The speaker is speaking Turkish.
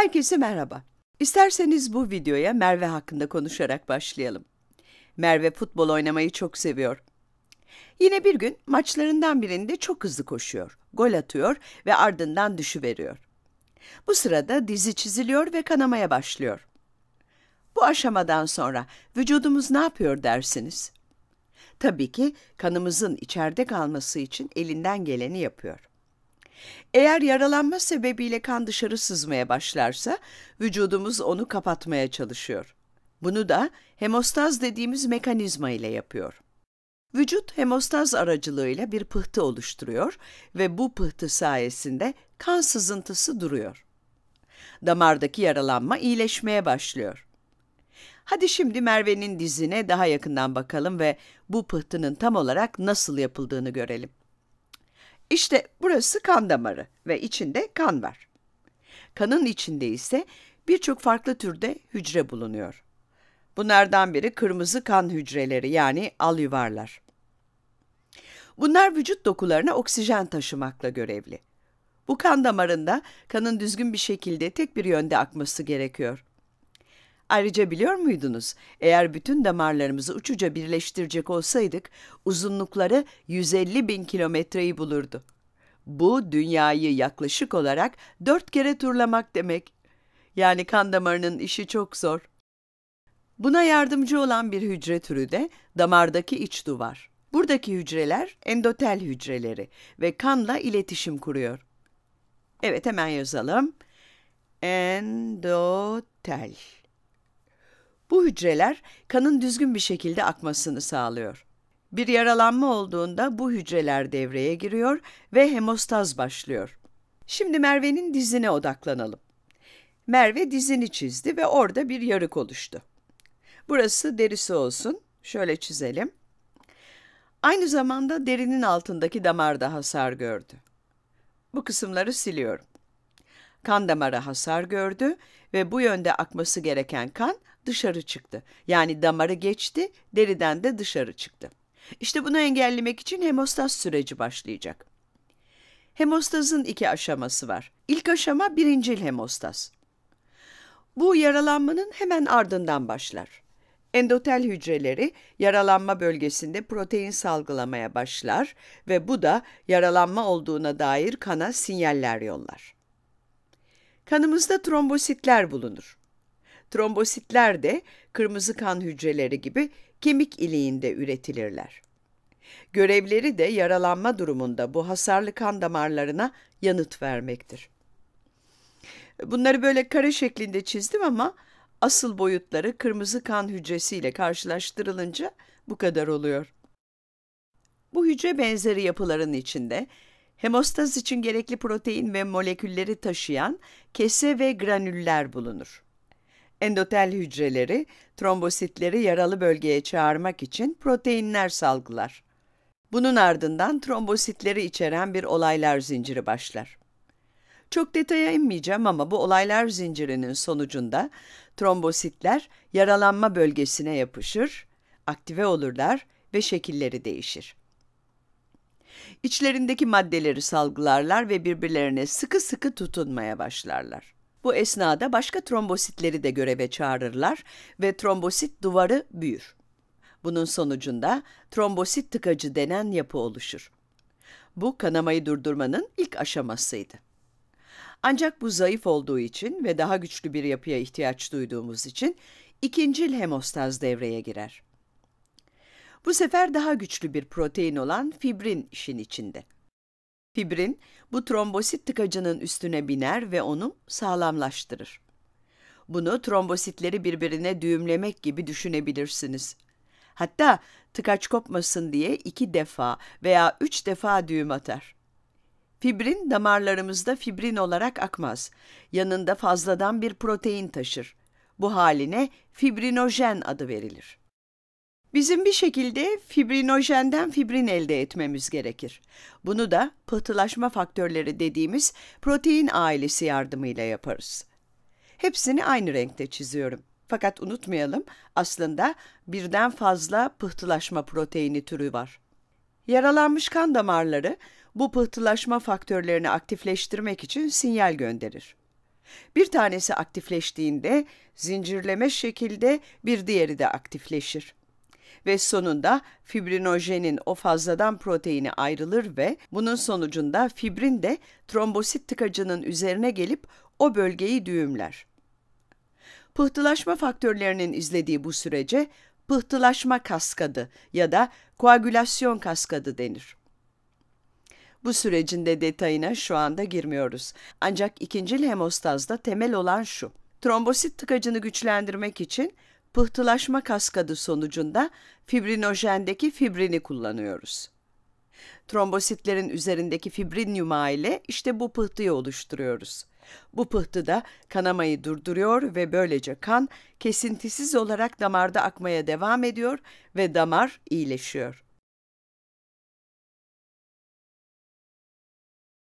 Herkese merhaba. İsterseniz bu videoya Merve hakkında konuşarak başlayalım. Merve futbol oynamayı çok seviyor. Yine bir gün maçlarından birinde çok hızlı koşuyor, gol atıyor ve ardından düşü veriyor. Bu sırada dizi çiziliyor ve kanamaya başlıyor. Bu aşamadan sonra vücudumuz ne yapıyor dersiniz? Tabii ki kanımızın içeride kalması için elinden geleni yapıyor. Eğer yaralanma sebebiyle kan dışarı sızmaya başlarsa vücudumuz onu kapatmaya çalışıyor. Bunu da hemostaz dediğimiz mekanizma ile yapıyor. Vücut hemostaz aracılığıyla bir pıhtı oluşturuyor ve bu pıhtı sayesinde kan sızıntısı duruyor. Damardaki yaralanma iyileşmeye başlıyor. Hadi şimdi Merve'nin dizine daha yakından bakalım ve bu pıhtının tam olarak nasıl yapıldığını görelim. İşte burası kan damarı ve içinde kan var. Kanın içinde ise birçok farklı türde hücre bulunuyor. Bunlardan biri kırmızı kan hücreleri yani alyuvarlar. Bunlar vücut dokularına oksijen taşımakla görevli. Bu kan damarında kanın düzgün bir şekilde tek bir yönde akması gerekiyor. Ayrıca biliyor muydunuz? Eğer bütün damarlarımızı uçuca birleştirecek olsaydık uzunlukları 150 bin kilometreyi bulurdu. Bu dünyayı yaklaşık olarak dört kere turlamak demek. Yani kan damarının işi çok zor. Buna yardımcı olan bir hücre türü de damardaki iç duvar. Buradaki hücreler endotel hücreleri ve kanla iletişim kuruyor. Evet hemen yazalım. Endotel. Bu hücreler kanın düzgün bir şekilde akmasını sağlıyor. Bir yaralanma olduğunda bu hücreler devreye giriyor ve hemostaz başlıyor. Şimdi Merve'nin dizine odaklanalım. Merve dizini çizdi ve orada bir yarık oluştu. Burası derisi olsun. Şöyle çizelim. Aynı zamanda derinin altındaki damar da hasar gördü. Bu kısımları siliyorum. Kan damarı hasar gördü ve bu yönde akması gereken kan dışarı çıktı. Yani damarı geçti, deriden de dışarı çıktı. İşte bunu engellemek için hemostaz süreci başlayacak. Hemostazın iki aşaması var. İlk aşama birincil hemostaz. Bu yaralanmanın hemen ardından başlar. Endotel hücreleri yaralanma bölgesinde protein salgılamaya başlar ve bu da yaralanma olduğuna dair kana sinyaller yollar. Kanımızda trombositler bulunur. Trombositler de kırmızı kan hücreleri gibi kemik iliğinde üretilirler. Görevleri de yaralanma durumunda bu hasarlı kan damarlarına yanıt vermektir. Bunları böyle kare şeklinde çizdim ama asıl boyutları kırmızı kan hücresiyle karşılaştırılınca bu kadar oluyor. Bu hücre benzeri yapıların içinde hemostaz için gerekli protein ve molekülleri taşıyan kese ve granüller bulunur. Endotel hücreleri trombositleri yaralı bölgeye çağırmak için proteinler salgılar. Bunun ardından trombositleri içeren bir olaylar zinciri başlar. Çok detaya inmeyeceğim ama bu olaylar zincirinin sonucunda trombositler yaralanma bölgesine yapışır, aktive olurlar ve şekilleri değişir. İçlerindeki maddeleri salgılarlar ve birbirlerine sıkı sıkı tutunmaya başlarlar. Bu esnada başka trombositleri de göreve çağırırlar ve trombosit duvarı büyür. Bunun sonucunda trombosit tıkacı denen yapı oluşur. Bu kanamayı durdurmanın ilk aşamasıydı. Ancak bu zayıf olduğu için ve daha güçlü bir yapıya ihtiyaç duyduğumuz için ikincil hemostaz devreye girer. Bu sefer daha güçlü bir protein olan fibrin işin içinde. Fibrin bu trombosit tıkacının üstüne biner ve onu sağlamlaştırır. Bunu trombositleri birbirine düğümlemek gibi düşünebilirsiniz. Hatta tıkaç kopmasın diye iki defa veya üç defa düğüm atar. Fibrin damarlarımızda fibrin olarak akmaz. Yanında fazladan bir protein taşır. Bu haline fibrinojen adı verilir. Bizim bir şekilde fibrinojenden fibrin elde etmemiz gerekir. Bunu da pıhtılaşma faktörleri dediğimiz protein ailesi yardımıyla yaparız. Hepsini aynı renkte çiziyorum. Fakat unutmayalım aslında birden fazla pıhtılaşma proteini türü var. Yaralanmış kan damarları bu pıhtılaşma faktörlerini aktifleştirmek için sinyal gönderir. Bir tanesi aktifleştiğinde zincirleme şekilde bir diğeri de aktifleşir ve sonunda fibrinojenin o fazladan proteini ayrılır ve bunun sonucunda fibrin de trombosit tıkacının üzerine gelip o bölgeyi düğümler. Pıhtılaşma faktörlerinin izlediği bu sürece pıhtılaşma kaskadı ya da koagülasyon kaskadı denir. Bu sürecin de detayına şu anda girmiyoruz. Ancak ikinci hemostazda temel olan şu. Trombosit tıkacını güçlendirmek için pıhtılaşma kaskadı sonucunda fibrinojendeki fibrini kullanıyoruz. Trombositlerin üzerindeki fibrin yumağı ile işte bu pıhtıyı oluşturuyoruz. Bu pıhtı da kanamayı durduruyor ve böylece kan kesintisiz olarak damarda akmaya devam ediyor ve damar iyileşiyor.